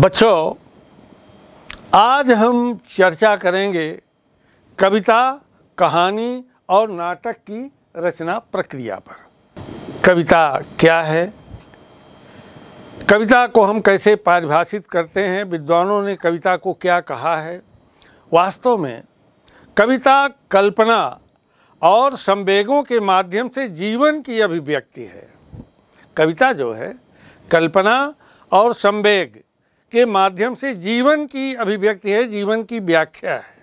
बच्चों आज हम चर्चा करेंगे कविता कहानी और नाटक की रचना प्रक्रिया पर कविता क्या है कविता को हम कैसे परिभाषित करते हैं विद्वानों ने कविता को क्या कहा है वास्तव में कविता कल्पना और संवेगों के माध्यम से जीवन की अभिव्यक्ति है कविता जो है कल्पना और संवेग के माध्यम से जीवन की अभिव्यक्ति है जीवन की व्याख्या है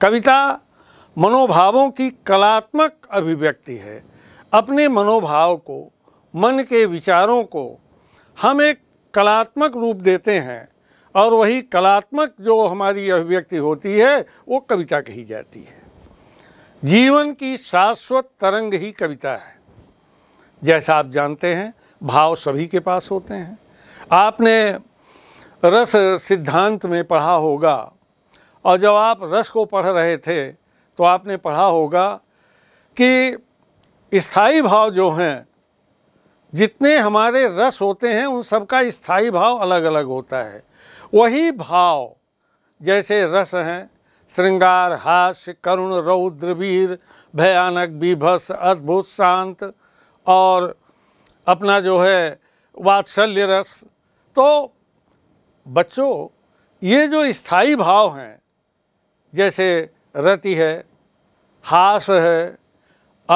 कविता मनोभावों की कलात्मक अभिव्यक्ति है अपने मनोभाव को मन के विचारों को हम एक कलात्मक रूप देते हैं और वही कलात्मक जो हमारी अभिव्यक्ति होती है वो कविता कही जाती है जीवन की शाश्वत तरंग ही कविता है जैसा आप जानते हैं भाव सभी के पास होते हैं आपने रस सिद्धांत में पढ़ा होगा और जब आप रस को पढ़ रहे थे तो आपने पढ़ा होगा कि स्थाई भाव जो हैं जितने हमारे रस होते हैं उन सबका स्थाई भाव अलग अलग होता है वही भाव जैसे रस हैं श्रृंगार हास्य करुण रौद्र वीर भयानक बीभस अद्भुत शांत और अपना जो है वात्सल्य रस तो बच्चों ये जो स्थाई भाव हैं जैसे रति है हास है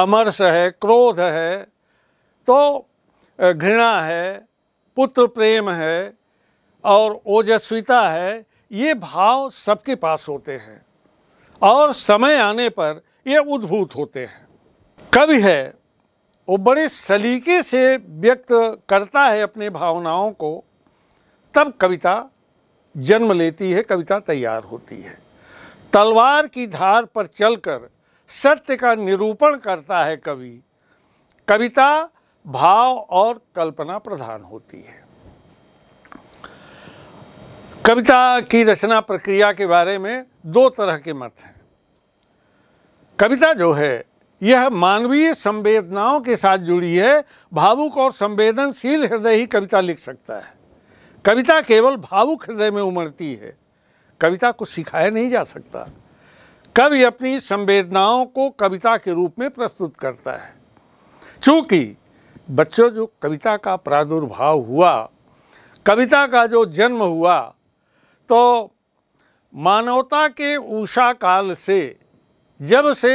अमरस है क्रोध है तो घृणा है पुत्र प्रेम है और ओजस्विता है ये भाव सबके पास होते हैं और समय आने पर ये उद्भूत होते हैं कवि है वो बड़े सलीके से व्यक्त करता है अपने भावनाओं को तब कविता जन्म लेती है कविता तैयार होती है तलवार की धार पर चलकर सत्य का निरूपण करता है कवि कविता भाव और कल्पना प्रधान होती है कविता की रचना प्रक्रिया के बारे में दो तरह के मत हैं कविता जो है यह मानवीय संवेदनाओं के साथ जुड़ी है भावुक और संवेदनशील हृदय ही कविता लिख सकता है कविता केवल भावुक हृदय में उमड़ती है कविता को सिखाया नहीं जा सकता कवि अपनी संवेदनाओं को कविता के रूप में प्रस्तुत करता है चूंकि बच्चों जो कविता का प्रादुर्भाव हुआ कविता का जो जन्म हुआ तो मानवता के ऊषा काल से जब से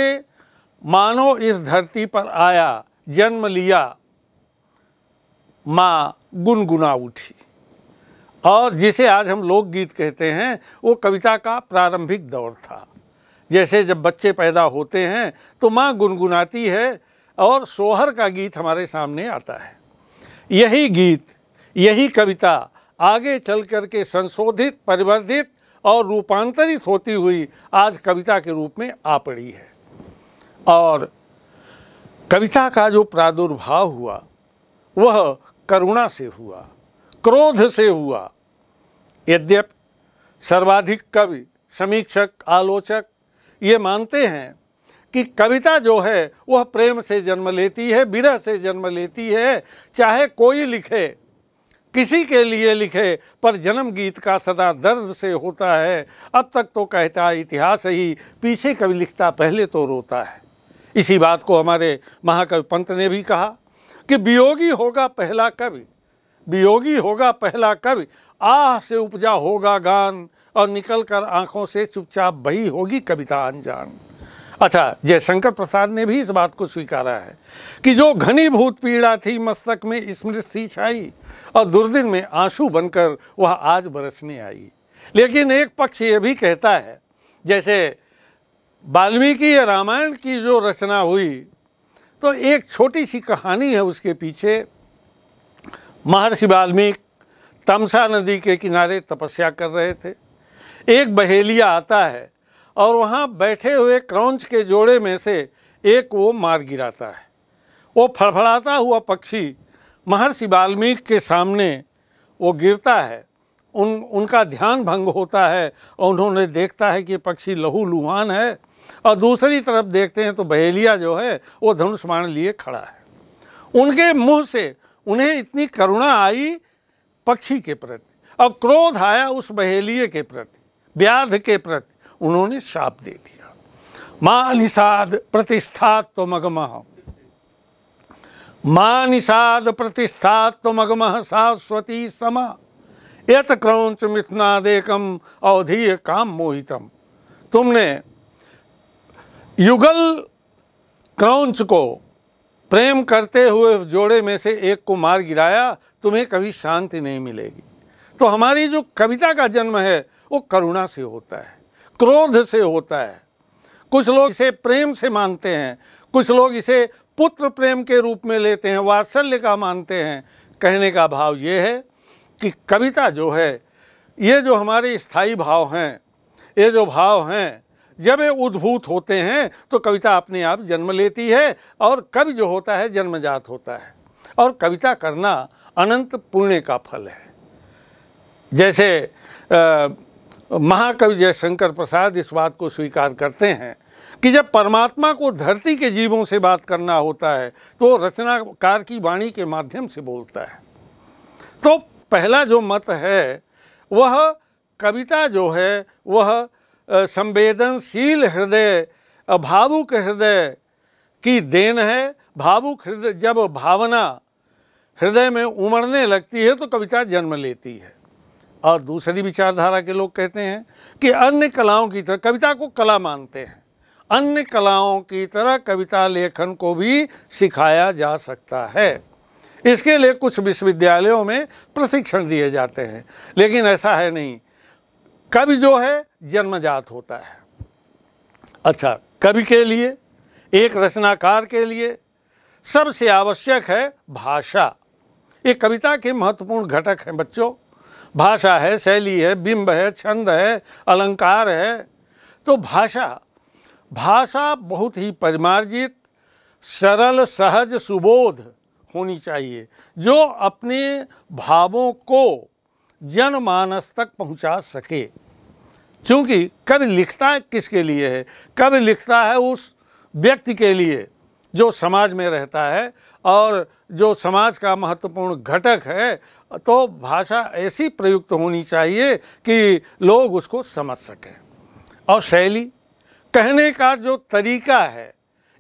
मानव इस धरती पर आया जन्म लिया माँ गुनगुना उठी और जिसे आज हम लोकगीत कहते हैं वो कविता का प्रारंभिक दौर था जैसे जब बच्चे पैदा होते हैं तो माँ गुनगुनाती है और सोहर का गीत हमारे सामने आता है यही गीत यही कविता आगे चल कर के संशोधित परिवर्धित और रूपांतरित होती हुई आज कविता के रूप में आ पड़ी है और कविता का जो प्रादुर्भाव हुआ वह करुणा से हुआ क्रोध से हुआ यद्यप सर्वाधिक कवि समीक्षक आलोचक ये मानते हैं कि कविता जो है वह प्रेम से जन्म लेती है विरह से जन्म लेती है चाहे कोई लिखे किसी के लिए लिखे पर जन्म गीत का सदा दर्द से होता है अब तक तो कहता इतिहास ही पीछे कवि लिखता पहले तो रोता है इसी बात को हमारे महाकवि पंत ने भी कहा कि वियोगी होगा पहला कवि वियोगी होगा पहला कवि आह से उपजा होगा गान और निकल कर आँखों से चुपचाप बही होगी कविता अनजान अच्छा जयशंकर प्रसाद ने भी इस बात को स्वीकारा है कि जो घनी भूत पीड़ा थी मस्तक में स्मृति छाई और दुर्दिन में आंसू बनकर वह आज बरसने आई लेकिन एक पक्ष ये भी कहता है जैसे वाल्मीकि रामायण की जो रचना हुई तो एक छोटी सी कहानी है उसके पीछे महर्षि वाल्मीकि तमसा नदी के किनारे तपस्या कर रहे थे एक बहेलिया आता है और वहाँ बैठे हुए क्रौंच के जोड़े में से एक वो मार गिराता है वो फड़फड़ाता हुआ पक्षी महर्षि वाल्मीकि के सामने वो गिरता है उन उनका ध्यान भंग होता है और उन्होंने देखता है कि पक्षी लहू लुहान है और दूसरी तरफ देखते हैं तो बहेलिया जो है वो धनुष लिए खड़ा है उनके मुंह से उन्हें इतनी करुणा आई पक्षी के प्रति और क्रोध आया उस बहेलिए के प्रति व्याध के प्रति उन्होंने शाप दे दिया मान निषाद प्रतिष्ठा तो मगमह मां निषाद प्रतिष्ठा तो मगमह सास्वती समा यत क्रौच मिथनादेकम अवधीय काम मोहितम तुमने युगल क्रौच को प्रेम करते हुए जोड़े में से एक को मार गिराया तुम्हें कभी शांति नहीं मिलेगी तो हमारी जो कविता का जन्म है वो करुणा से होता है क्रोध से होता है कुछ लोग इसे प्रेम से मानते हैं कुछ लोग इसे पुत्र प्रेम के रूप में लेते हैं वात्सल्य का मानते हैं कहने का भाव ये है कि कविता जो है ये जो हमारे स्थायी भाव हैं ये जो भाव हैं जब ये उद्भूत होते हैं तो कविता अपने आप जन्म लेती है और कवि जो होता है जन्मजात होता है और कविता करना अनंत पुण्य का फल है जैसे महाकवि जयशंकर प्रसाद इस बात को स्वीकार करते हैं कि जब परमात्मा को धरती के जीवों से बात करना होता है तो रचनाकार की वाणी के माध्यम से बोलता है तो पहला जो मत है वह कविता जो है वह संवेदनशील हृदय भावुक हृदय की देन है भावुक हृदय जब भावना हृदय में उमड़ने लगती है तो कविता जन्म लेती है और दूसरी विचारधारा के लोग कहते हैं कि अन्य कलाओं की तरह कविता को कला मानते हैं अन्य कलाओं की तरह कविता लेखन को भी सिखाया जा सकता है इसके लिए कुछ विश्वविद्यालयों में प्रशिक्षण दिए जाते हैं लेकिन ऐसा है नहीं कवि जो है जन्मजात होता है अच्छा कवि के लिए एक रचनाकार के लिए सबसे आवश्यक है भाषा ये कविता के महत्वपूर्ण घटक हैं बच्चों भाषा है शैली है बिंब है छंद है अलंकार है तो भाषा भाषा बहुत ही परिमार्जित सरल सहज सुबोध होनी चाहिए जो अपने भावों को जनमानस तक पहुंचा सके क्योंकि कवि लिखता है किसके लिए है कवि लिखता है उस व्यक्ति के लिए जो समाज में रहता है और जो समाज का महत्वपूर्ण घटक है तो भाषा ऐसी प्रयुक्त होनी चाहिए कि लोग उसको समझ सकें और शैली कहने का जो तरीका है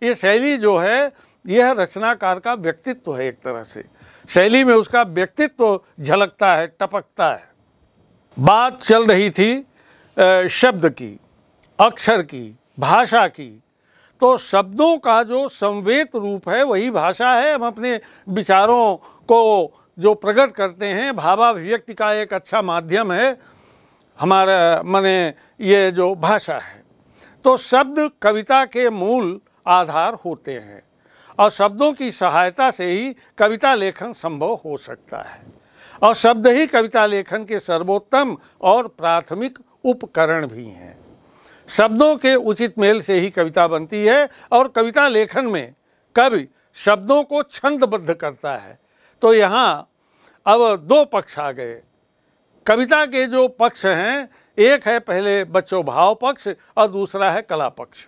ये शैली जो है यह रचनाकार का व्यक्तित्व है एक तरह से शैली में उसका व्यक्तित्व झलकता है टपकता है बात चल रही थी शब्द की अक्षर की भाषा की तो शब्दों का जो संवेद रूप है वही भाषा है हम अपने विचारों को जो प्रकट करते हैं भावाभिव्यक्ति का एक अच्छा माध्यम है हमारा माने ये जो भाषा है तो शब्द कविता के मूल आधार होते हैं और शब्दों की सहायता से ही कविता लेखन संभव हो सकता है और शब्द ही कविता लेखन के सर्वोत्तम और प्राथमिक उपकरण भी हैं शब्दों के उचित मेल से ही कविता बनती है और कविता लेखन में कवि शब्दों को छंदबद्ध करता है तो यहाँ अब दो पक्ष आ गए कविता के जो पक्ष हैं एक है पहले बच्चों भाव पक्ष और दूसरा है कला पक्ष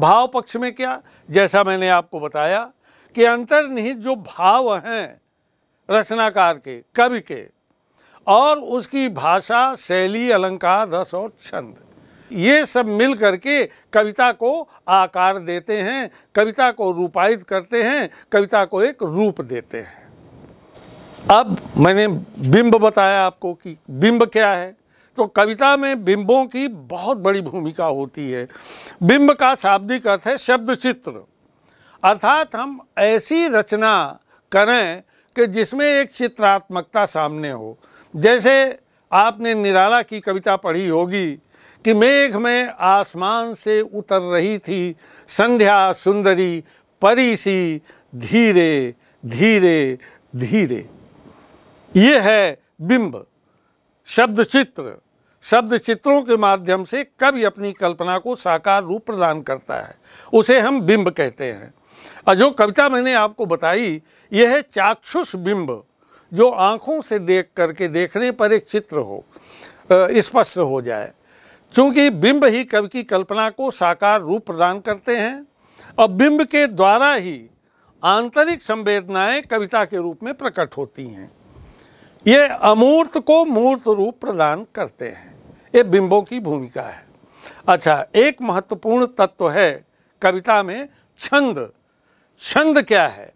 भाव पक्ष में क्या जैसा मैंने आपको बताया कि अंतर्निहित जो भाव हैं रचनाकार के कवि के और उसकी भाषा शैली अलंकार रस और छंद ये सब मिल करके कविता को आकार देते हैं कविता को रूपायित करते हैं कविता को एक रूप देते हैं अब मैंने बिंब बताया आपको कि बिंब क्या है तो कविता में बिंबों की बहुत बड़ी भूमिका होती है बिंब का शाब्दिक अर्थ है शब्द चित्र अर्थात हम ऐसी रचना करें कि जिसमें एक चित्रात्मकता सामने हो जैसे आपने निराला की कविता पढ़ी होगी कि मेघ में आसमान से उतर रही थी संध्या सुंदरी परी सी धीरे धीरे धीरे ये है बिंब शब्द चित्र शब्द चित्रों के माध्यम से कवि अपनी कल्पना को साकार रूप प्रदान करता है उसे हम बिंब कहते हैं और जो कविता मैंने आपको बताई यह है चाक्षुष बिंब जो आँखों से देख करके देखने पर एक चित्र हो स्पष्ट हो जाए क्योंकि बिंब ही कवि की कल्पना को साकार रूप प्रदान करते हैं और बिंब के द्वारा ही आंतरिक संवेदनाएं कविता के रूप में प्रकट होती हैं ये अमूर्त को मूर्त रूप प्रदान करते हैं ये बिंबों की भूमिका है अच्छा एक महत्वपूर्ण तत्व है कविता में छंद छंद क्या है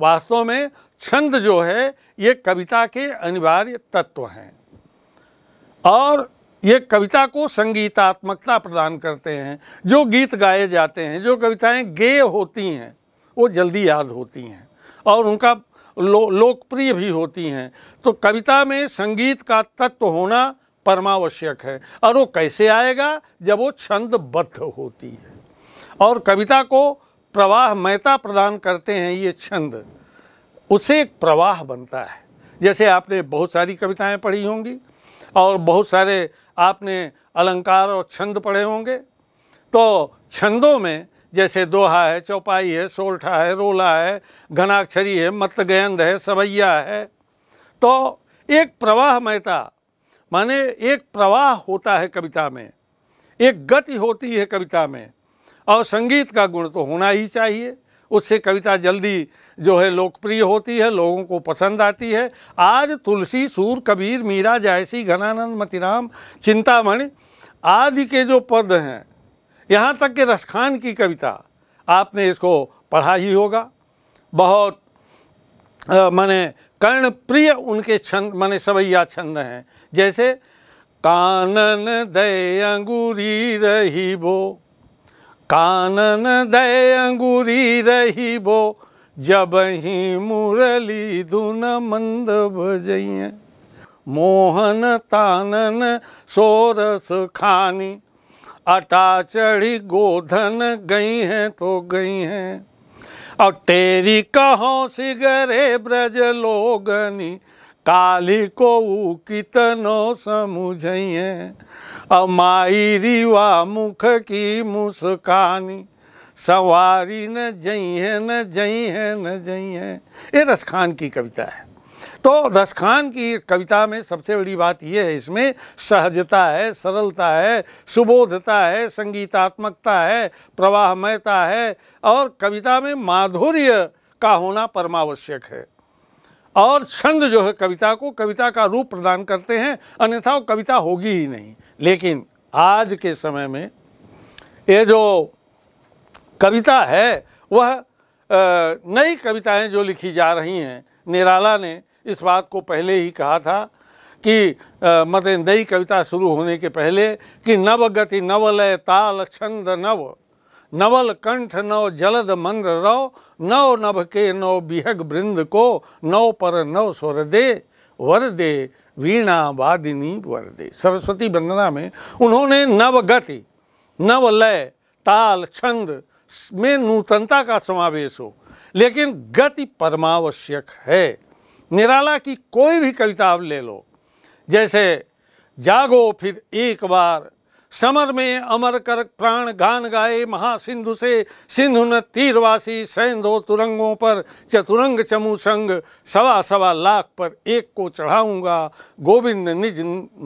वास्तव में छंद जो है ये कविता के अनिवार्य तत्व हैं और ये कविता को संगीतात्मकता प्रदान करते हैं जो गीत गाए जाते हैं जो कविताएं गेय होती हैं वो जल्दी याद होती हैं और उनका लो, लोकप्रिय भी होती हैं तो कविता में संगीत का तत्व होना परमावश्यक है और वो कैसे आएगा जब वो छंदबद्ध होती है और कविता को प्रवाह महता प्रदान करते हैं ये छंद उससे एक प्रवाह बनता है जैसे आपने बहुत सारी कविताएं पढ़ी होंगी और बहुत सारे आपने अलंकार और छंद पढ़े होंगे तो छंदों में जैसे दोहा है चौपाई है सोल्ठा है रोला है घनाक्षरी है मतगेंद है सवैया है तो एक प्रवाह मेहता माने एक प्रवाह होता है कविता में एक गति होती है कविता में और संगीत का गुण तो होना ही चाहिए उससे कविता जल्दी जो है लोकप्रिय होती है लोगों को पसंद आती है आज तुलसी सूर कबीर मीरा जायसी घनानंद मतिराम चिंतामणि आदि के जो पद हैं यहाँ तक कि रसखान की कविता आपने इसको पढ़ा ही होगा बहुत माने कर्ण प्रिय उनके छंद माने सवैया छंद हैं जैसे कानन दय अंगूरी रही बो कानन दय अंगूरी रही बो जब ही मुरली धुन मंद भजें मोहन तानन सोरस खानी अटा चढ़ी गोधन गई हैं तो गई हैं और तेरी कहो सिगरे ब्रज लोगनी काली को कितनो हैं और माई रिवा मुख की मुस्कानी सवारी न जई है न जई है न जई है ये रसखान की कविता है तो रस खान की कविता में सबसे बड़ी बात यह है इसमें सहजता है सरलता है सुबोधता है संगीतात्मकता है प्रवाहमयता है और कविता में माधुर्य का होना परमावश्यक है और छंद जो है कविता को कविता का रूप प्रदान करते हैं अन्यथा वो कविता होगी ही नहीं लेकिन आज के समय में ये जो कविता है वह नई कविताएं जो लिखी जा रही हैं निराला ने इस बात को पहले ही कहा था कि मतलब नई कविता शुरू होने के पहले कि नव गति नवलय ताल छंद नव नवल कंठ नव जलद मंद्र रव नव नभ के नव बिहग बृंद को नव पर नव स्वर दे वर दे वीणा वादिनी वर दे सरस्वती वंदना में उन्होंने नवगति लय ताल छंद में नूतनता का समावेश हो लेकिन गति परमावश्यक है निराला की कोई भी कविता ले लो जैसे जागो फिर एक बार समर में अमर कर प्राण गान गाए महासिंधु से सिंधु न तीरवासी सैंधो तुरंगों पर चतुरंग चमु संग सवा सवा लाख पर एक को चढ़ाऊंगा गोविंद निज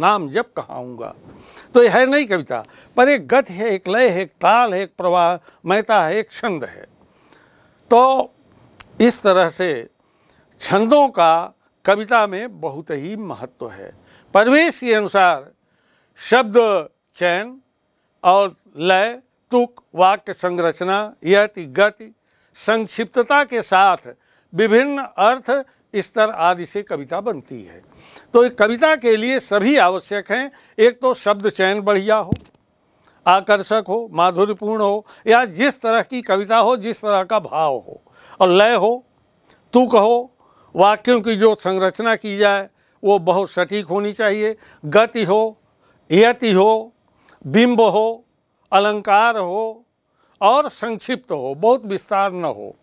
नाम जब कहाऊंगा तो यह है नहीं कविता पर एक गत है एक लय है एक ताल है एक प्रवाह महता है एक छंद है तो इस तरह से छंदों का कविता में बहुत ही महत्व है परिवेश के अनुसार शब्द चयन और लय तुक वाक्य संरचना यति गति संक्षिप्तता के साथ विभिन्न अर्थ स्तर आदि से कविता बनती है तो कविता के लिए सभी आवश्यक हैं एक तो शब्द चयन बढ़िया हो आकर्षक हो माधुर्यपूर्ण हो या जिस तरह की कविता हो जिस तरह का भाव हो और लय हो तुक हो वाक्यों की जो संरचना की जाए वो बहुत सटीक होनी चाहिए गति हो यति हो बिंब हो अलंकार हो और संक्षिप्त हो बहुत विस्तार न हो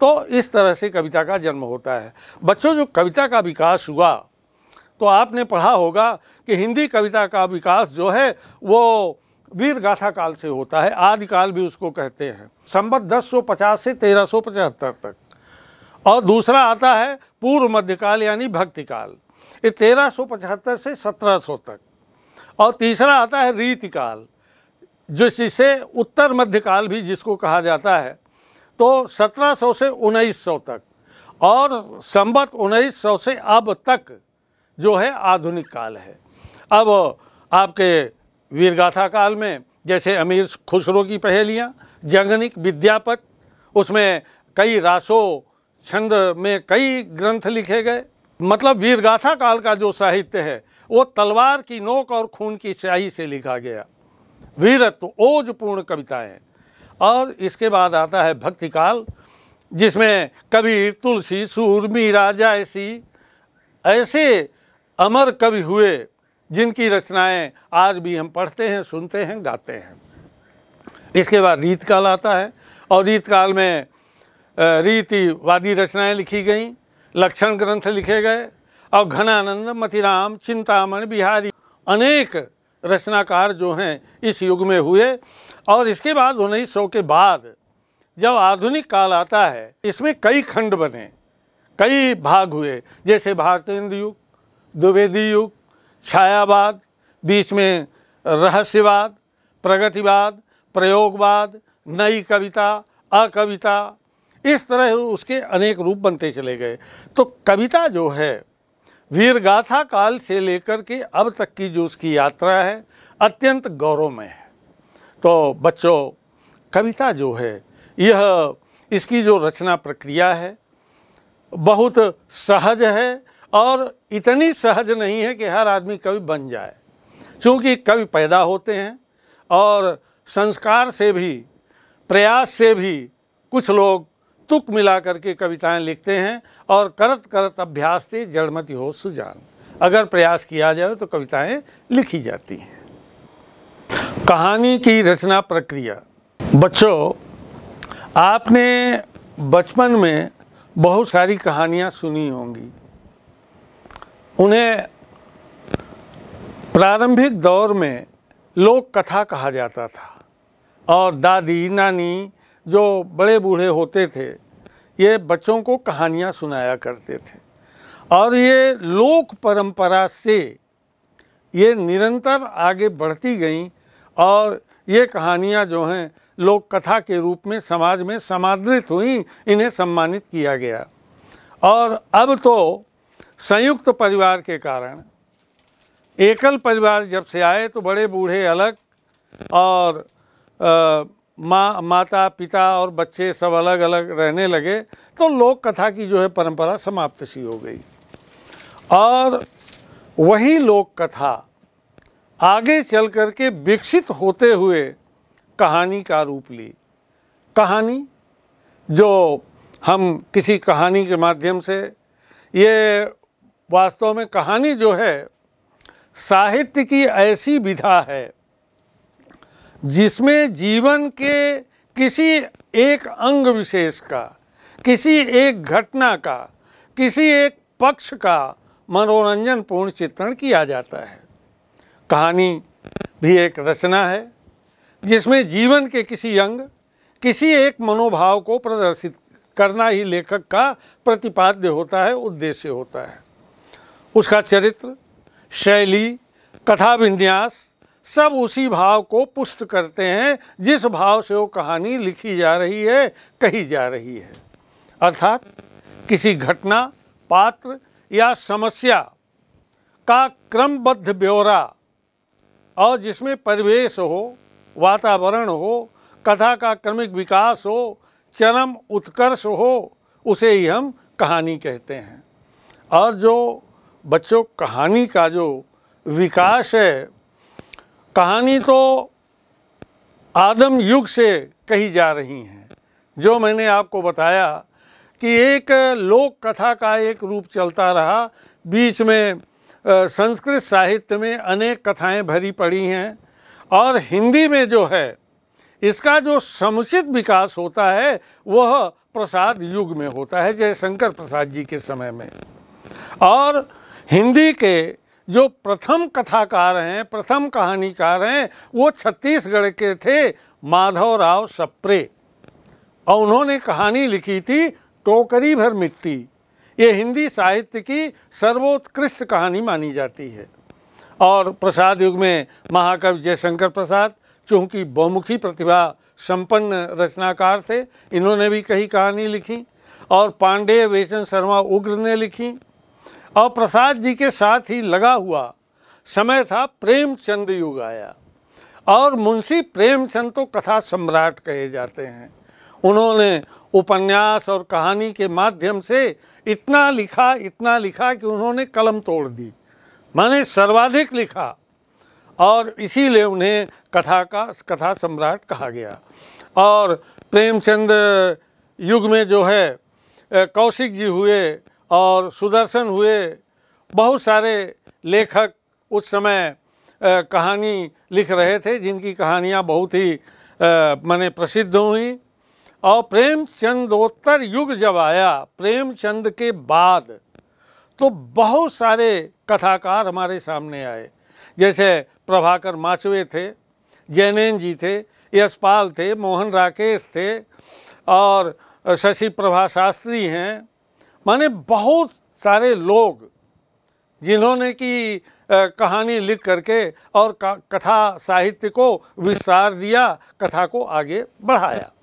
तो इस तरह से कविता का जन्म होता है बच्चों जो कविता का विकास हुआ तो आपने पढ़ा होगा कि हिंदी कविता का विकास जो है वो वीर गाथा काल से होता है आदिकाल भी उसको कहते हैं संबत 1050 से 1375 तक और दूसरा आता है पूर्व मध्यकाल यानी भक्तिकाल ये तेरह सौ पचहत्तर से सत्रह सौ तक और तीसरा आता है रीतिकाल जो जिसे उत्तर मध्यकाल भी जिसको कहा जाता है तो सत्रह सौ से उन्नीस सौ तक और संबत उन्नीस सौ से अब तक जो है आधुनिक काल है अब आपके वीरगाथा काल में जैसे अमीर खुसरो की पहेलियाँ जंगनिक विद्यापत उसमें कई रासों छंद में कई ग्रंथ लिखे गए मतलब वीरगाथा काल का जो साहित्य है वो तलवार की नोक और खून की स्याही से लिखा गया वीरत्व ओजपूर्ण कविताएं और इसके बाद आता है भक्ति काल जिसमें कबीर तुलसी सूर मीरा जायसी ऐसे अमर कवि हुए जिनकी रचनाएं आज भी हम पढ़ते हैं सुनते हैं गाते हैं इसके बाद रीतकाल आता है और रीतकाल में रीतिवादी रचनाएं लिखी गई लक्षण ग्रंथ लिखे गए और घनानंद मतिराम चिंतामण बिहारी अनेक रचनाकार जो हैं इस युग में हुए और इसके बाद उन्नीस सौ के बाद जब आधुनिक काल आता है इसमें कई खंड बने कई भाग हुए जैसे भारतेंद्र युग द्विवेदी युग छायावाद बीच में रहस्यवाद प्रगतिवाद प्रयोगवाद नई कविता अकविता इस तरह उसके अनेक रूप बनते चले गए तो कविता जो है वीरगाथा काल से लेकर के अब तक की जो उसकी यात्रा है अत्यंत गौरवमय है तो बच्चों कविता जो है यह इसकी जो रचना प्रक्रिया है बहुत सहज है और इतनी सहज नहीं है कि हर आदमी कवि बन जाए क्योंकि कवि पैदा होते हैं और संस्कार से भी प्रयास से भी कुछ लोग तुक मिला करके कविताएं लिखते हैं और करत करत अभ्यास से जड़मति हो सुजान अगर प्रयास किया जाए तो कविताएं लिखी जाती हैं कहानी की रचना प्रक्रिया बच्चों आपने बचपन में बहुत सारी कहानियां सुनी होंगी उन्हें प्रारंभिक दौर में लोक कथा कहा जाता था और दादी नानी जो बड़े बूढ़े होते थे ये बच्चों को कहानियाँ सुनाया करते थे और ये लोक परंपरा से ये निरंतर आगे बढ़ती गईं और ये कहानियाँ जो हैं लोक कथा के रूप में समाज में समादृत हुई इन्हें सम्मानित किया गया और अब तो संयुक्त परिवार के कारण एकल परिवार जब से आए तो बड़े बूढ़े अलग और आ, माँ माता पिता और बच्चे सब अलग अलग रहने लगे तो लोक कथा की जो है परंपरा समाप्त सी हो गई और वही लोक कथा आगे चल कर के विकसित होते हुए कहानी का रूप ली कहानी जो हम किसी कहानी के माध्यम से ये वास्तव में कहानी जो है साहित्य की ऐसी विधा है जिसमें जीवन के किसी एक अंग विशेष का किसी एक घटना का किसी एक पक्ष का मनोरंजन पूर्ण चित्रण किया जाता है कहानी भी एक रचना है जिसमें जीवन के किसी अंग किसी एक मनोभाव को प्रदर्शित करना ही लेखक का प्रतिपाद्य होता है उद्देश्य होता है उसका चरित्र शैली कथा विन्यास सब उसी भाव को पुष्ट करते हैं जिस भाव से वो कहानी लिखी जा रही है कही जा रही है अर्थात किसी घटना पात्र या समस्या का क्रमबद्ध ब्यौरा और जिसमें परिवेश हो वातावरण हो कथा का क्रमिक विकास हो चरम उत्कर्ष हो उसे ही हम कहानी कहते हैं और जो बच्चों कहानी का जो विकास है कहानी तो आदम युग से कही जा रही हैं जो मैंने आपको बताया कि एक लोक कथा का एक रूप चलता रहा बीच में संस्कृत साहित्य में अनेक कथाएं भरी पड़ी हैं और हिंदी में जो है इसका जो समुचित विकास होता है वह प्रसाद युग में होता है जय शंकर प्रसाद जी के समय में और हिंदी के जो प्रथम कथाकार हैं प्रथम कहानीकार हैं वो छत्तीसगढ़ के थे माधव राव सप्रे और उन्होंने कहानी लिखी थी टोकरी भर मिट्टी ये हिंदी साहित्य की सर्वोत्कृष्ट कहानी मानी जाती है और प्रसाद युग में महाकवि जयशंकर प्रसाद चूँकि बहुमुखी प्रतिभा संपन्न रचनाकार थे इन्होंने भी कई कहानी लिखी और पांडेय वेशन शर्मा उग्र ने लिखी और प्रसाद जी के साथ ही लगा हुआ समय था प्रेमचंद युग आया और मुंशी प्रेमचंद तो कथा सम्राट कहे जाते हैं उन्होंने उपन्यास और कहानी के माध्यम से इतना लिखा इतना लिखा कि उन्होंने कलम तोड़ दी माने सर्वाधिक लिखा और इसीलिए उन्हें कथा का कथा सम्राट कहा गया और प्रेमचंद युग में जो है कौशिक जी हुए और सुदर्शन हुए बहुत सारे लेखक उस समय कहानी लिख रहे थे जिनकी कहानियाँ बहुत ही मैंने प्रसिद्ध हुई और प्रेमचंदोत्तर युग जब आया प्रेमचंद के बाद तो बहुत सारे कथाकार हमारे सामने आए जैसे प्रभाकर माचवे थे जैनैन जी थे यशपाल थे मोहन राकेश थे और शशि प्रभा शास्त्री हैं माने बहुत सारे लोग जिन्होंने कि कहानी लिख करके और कथा साहित्य को विस्तार दिया कथा को आगे बढ़ाया